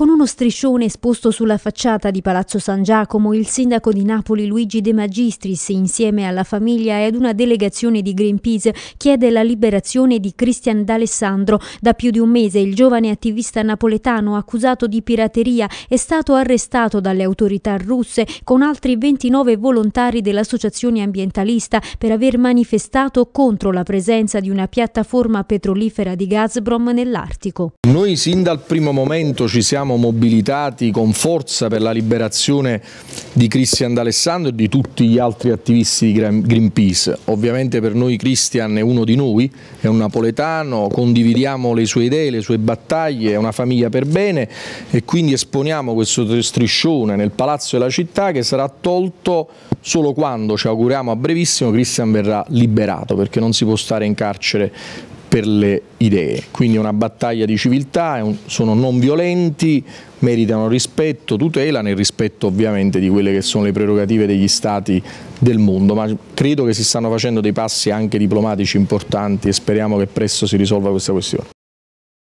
Con uno striscione esposto sulla facciata di Palazzo San Giacomo, il sindaco di Napoli Luigi De Magistris, insieme alla famiglia e ad una delegazione di Greenpeace, chiede la liberazione di Cristian D'Alessandro. Da più di un mese il giovane attivista napoletano accusato di pirateria è stato arrestato dalle autorità russe con altri 29 volontari dell'associazione ambientalista per aver manifestato contro la presenza di una piattaforma petrolifera di Gazprom nell'Artico. Noi sin dal primo momento ci siamo siamo mobilitati con forza per la liberazione di Christian D'Alessandro e di tutti gli altri attivisti di Greenpeace. Ovviamente per noi Christian è uno di noi, è un napoletano, condividiamo le sue idee, le sue battaglie, è una famiglia per bene e quindi esponiamo questo striscione nel Palazzo della città che sarà tolto solo quando, ci auguriamo a brevissimo, Christian verrà liberato perché non si può stare in carcere per le idee, quindi è una battaglia di civiltà, sono non violenti, meritano rispetto, tutela nel rispetto ovviamente di quelle che sono le prerogative degli stati del mondo, ma credo che si stanno facendo dei passi anche diplomatici importanti e speriamo che presto si risolva questa questione.